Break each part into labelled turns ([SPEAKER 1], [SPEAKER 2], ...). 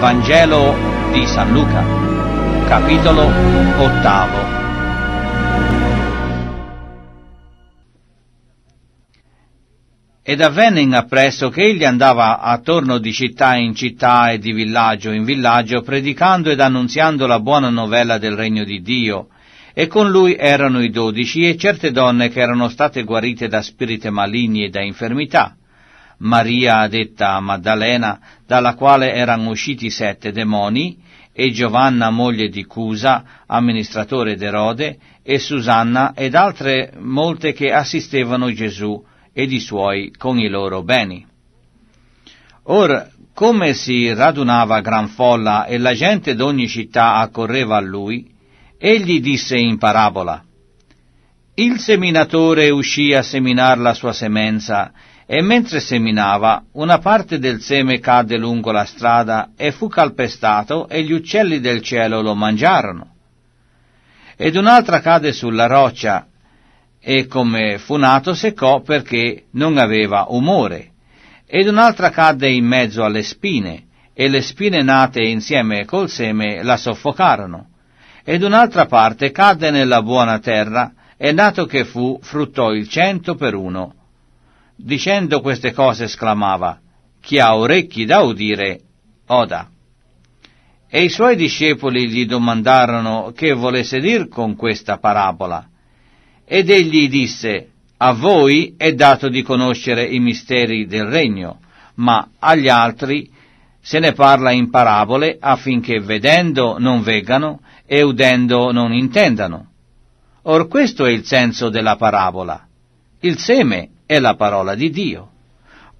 [SPEAKER 1] Vangelo di San Luca, capitolo ottavo. Ed avvenne in appresso che egli andava attorno di città in città e di villaggio in villaggio, predicando ed annunziando la buona novella del regno di Dio, e con lui erano i dodici e certe donne che erano state guarite da spirite maligni e da infermità Maria detta Maddalena, dalla quale erano usciti sette demoni, e Giovanna moglie di Cusa, amministratore d'Erode, e Susanna ed altre molte che assistevano Gesù ed i suoi con i loro beni. Or, come si radunava gran folla e la gente d'ogni città accorreva a lui, egli disse in parabola, Il seminatore uscì a seminar la sua semenza, e mentre seminava, una parte del seme cadde lungo la strada e fu calpestato e gli uccelli del cielo lo mangiarono. Ed un'altra cadde sulla roccia e come fu nato seccò perché non aveva umore. Ed un'altra cadde in mezzo alle spine e le spine nate insieme col seme la soffocarono. Ed un'altra parte cadde nella buona terra e nato che fu fruttò il cento per uno Dicendo queste cose esclamava, Chi ha orecchi da udire, oda. E i suoi discepoli gli domandarono che volesse dir con questa parabola. Ed egli disse, A voi è dato di conoscere i misteri del regno, ma agli altri se ne parla in parabole affinché vedendo non vegano e udendo non intendano. Or questo è il senso della parabola. Il seme è la parola di Dio.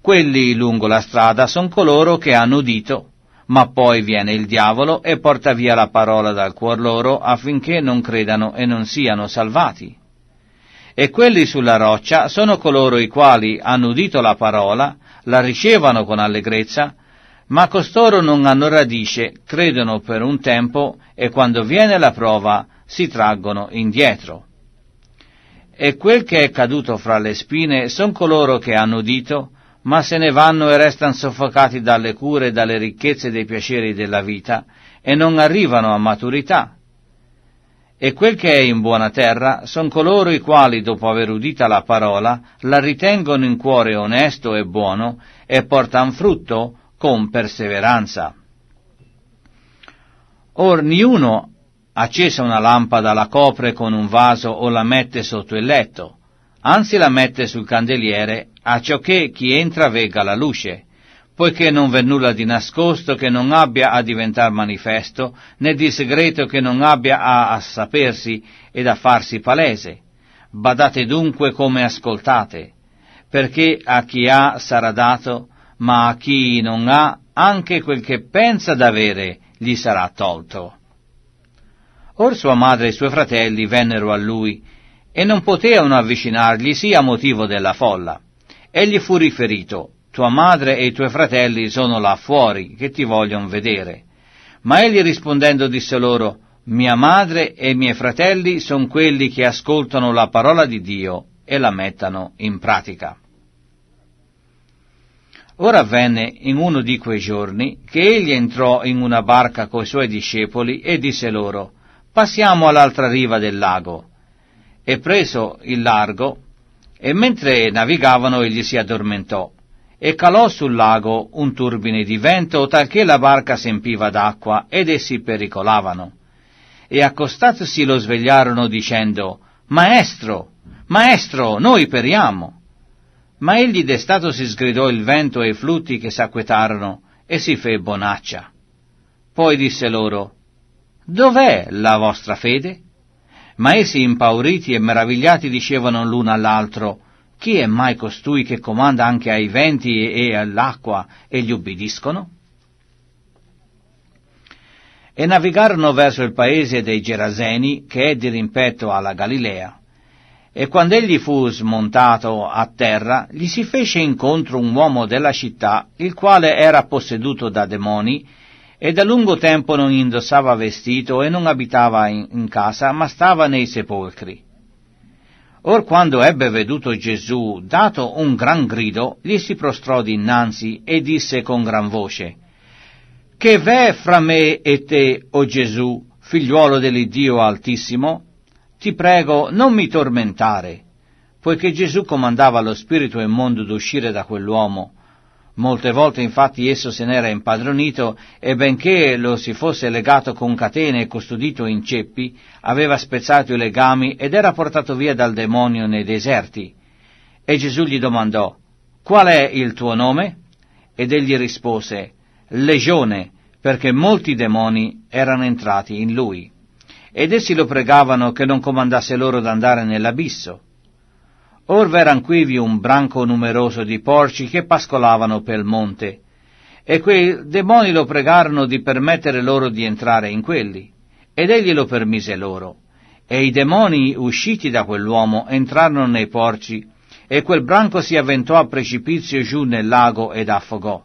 [SPEAKER 1] Quelli lungo la strada sono coloro che hanno udito, ma poi viene il diavolo e porta via la parola dal cuor loro affinché non credano e non siano salvati. E quelli sulla roccia sono coloro i quali hanno udito la parola, la ricevono con allegrezza, ma costoro non hanno radice, credono per un tempo e quando viene la prova si traggono indietro e quel che è caduto fra le spine son coloro che hanno udito, ma se ne vanno e restano soffocati dalle cure e dalle ricchezze dei piaceri della vita, e non arrivano a maturità. E quel che è in buona terra son coloro i quali, dopo aver udita la parola, la ritengono in cuore onesto e buono, e portan frutto con perseveranza. Or niuno accesa una lampada la copre con un vaso o la mette sotto il letto, anzi la mette sul candeliere a ciò che chi entra vegga la luce, poiché non v'è nulla di nascosto che non abbia a diventare manifesto, né di segreto che non abbia a sapersi ed a farsi palese. Badate dunque come ascoltate, perché a chi ha sarà dato, ma a chi non ha anche quel che pensa d'avere gli sarà tolto. Or sua madre e i suoi fratelli vennero a lui e non potevano sia a motivo della folla. Egli fu riferito, tua madre e i tuoi fratelli sono là fuori che ti vogliono vedere. Ma egli rispondendo disse loro, mia madre e i miei fratelli sono quelli che ascoltano la parola di Dio e la mettano in pratica. Ora avvenne in uno di quei giorni che egli entrò in una barca coi suoi discepoli e disse loro, passiamo all'altra riva del lago. E preso il largo, e mentre navigavano egli si addormentò, e calò sul lago un turbine di vento, talché la barca s'empiva d'acqua ed essi pericolavano. E accostatosi lo svegliarono dicendo, Maestro, maestro, noi periamo. Ma egli destato si sgridò il vento e i flutti che s'acquetarono, e si fe bonaccia. Poi disse loro, Dov'è la vostra fede? Ma essi impauriti e meravigliati dicevano l'uno all'altro, chi è mai costui che comanda anche ai venti e all'acqua e gli ubbidiscono? E navigarono verso il paese dei Geraseni, che è dirimpetto alla Galilea. E quando egli fu smontato a terra, gli si fece incontro un uomo della città, il quale era posseduto da demoni, e da lungo tempo non indossava vestito e non abitava in, in casa, ma stava nei sepolcri. Or quando ebbe veduto Gesù, dato un gran grido, gli si prostrò dinanzi e disse con gran voce, Che v'è fra me e te, o oh Gesù, figliuolo dell'Iddio Altissimo? Ti prego, non mi tormentare. Poiché Gesù comandava allo spirito immondo d'uscire da quell'uomo, Molte volte infatti esso se n'era impadronito e benché lo si fosse legato con catene e custodito in ceppi, aveva spezzato i legami ed era portato via dal demonio nei deserti. E Gesù gli domandò, Qual è il tuo nome? Ed egli rispose, Legione, perché molti demoni erano entrati in lui. Ed essi lo pregavano che non comandasse loro d'andare nell'abisso or v'eran quivi un branco numeroso di porci che pascolavano pel monte, e quei demoni lo pregarono di permettere loro di entrare in quelli, ed egli lo permise loro. E i demoni usciti da quell'uomo entrarono nei porci, e quel branco si avventò a precipizio giù nel lago ed affogò.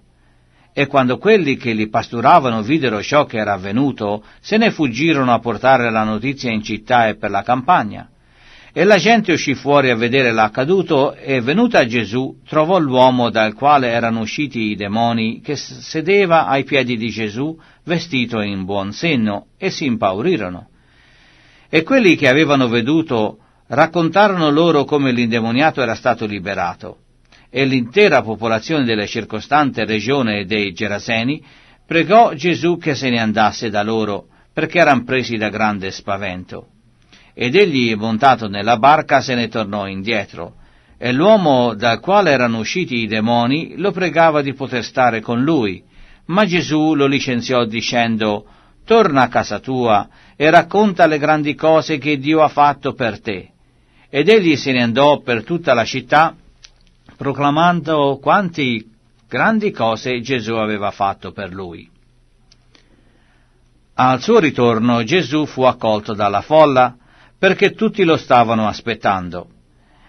[SPEAKER 1] E quando quelli che li pasturavano videro ciò che era avvenuto, se ne fuggirono a portare la notizia in città e per la campagna e la gente uscì fuori a vedere l'accaduto e venuta a Gesù trovò l'uomo dal quale erano usciti i demoni che sedeva ai piedi di Gesù vestito in buon senno e si impaurirono. E quelli che avevano veduto raccontarono loro come l'indemoniato era stato liberato e l'intera popolazione della circostante regione dei Geraseni pregò Gesù che se ne andasse da loro perché erano presi da grande spavento ed egli, montato nella barca, se ne tornò indietro. E l'uomo dal quale erano usciti i demoni lo pregava di poter stare con lui. Ma Gesù lo licenziò dicendo, Torna a casa tua e racconta le grandi cose che Dio ha fatto per te. Ed egli se ne andò per tutta la città, proclamando quanti grandi cose Gesù aveva fatto per lui. Al suo ritorno Gesù fu accolto dalla folla, perché tutti lo stavano aspettando.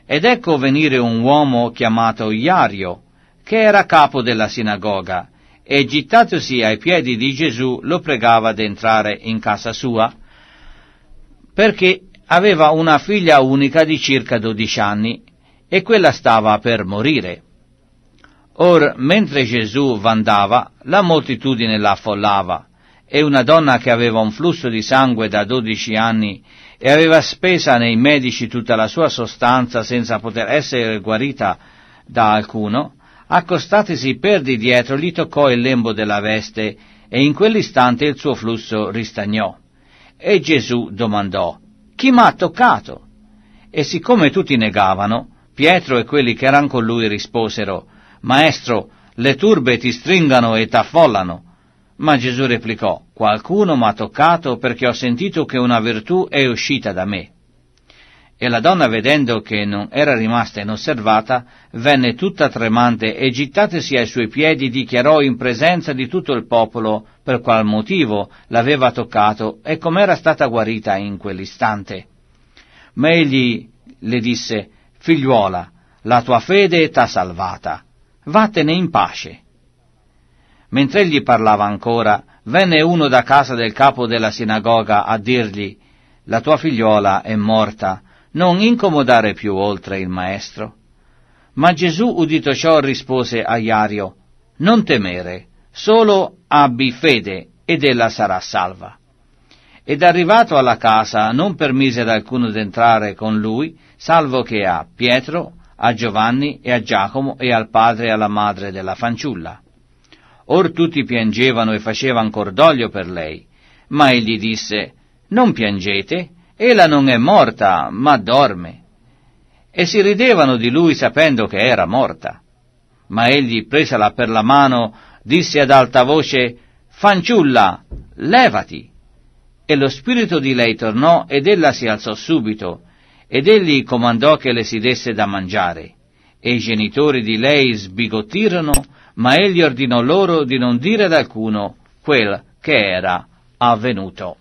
[SPEAKER 1] Ed ecco venire un uomo chiamato Iario, che era capo della sinagoga, e gittatosi ai piedi di Gesù lo pregava d'entrare in casa sua, perché aveva una figlia unica di circa dodici anni e quella stava per morire. Or, mentre Gesù vandava, la moltitudine l'affollava, e una donna che aveva un flusso di sangue da dodici anni e aveva spesa nei medici tutta la sua sostanza senza poter essere guarita da alcuno, accostatesi per di dietro gli toccò il lembo della veste e in quell'istante il suo flusso ristagnò. E Gesù domandò, Chi m'ha toccato? E siccome tutti negavano, Pietro e quelli che erano con lui risposero, Maestro, le turbe ti stringano e t'affollano. Ma Gesù replicò, Qualcuno m'ha toccato perché ho sentito che una virtù è uscita da me. E la donna, vedendo che non era rimasta inosservata, venne tutta tremante e gittatesi ai suoi piedi dichiarò in presenza di tutto il popolo per qual motivo l'aveva toccato e com'era stata guarita in quell'istante. Ma egli le disse, figliuola, la tua fede t'ha salvata, vattene in pace. Mentre egli parlava ancora, venne uno da casa del capo della sinagoga a dirgli La tua figliuola è morta, non incomodare più oltre il maestro. Ma Gesù, udito ciò, rispose a Iario Non temere, solo abbi fede ed ella sarà salva. Ed arrivato alla casa non permise ad alcuno d'entrare con lui, salvo che a Pietro, a Giovanni e a Giacomo e al padre e alla madre della fanciulla or tutti piangevano e facevano cordoglio per lei. Ma egli disse, Non piangete, ella non è morta, ma dorme. E si ridevano di lui sapendo che era morta. Ma egli, presala per la mano, disse ad alta voce, Fanciulla, levati! E lo spirito di lei tornò ed ella si alzò subito, ed egli comandò che le si desse da mangiare. E i genitori di lei sbigottirono ma egli ordinò loro di non dire ad alcuno quel che era avvenuto.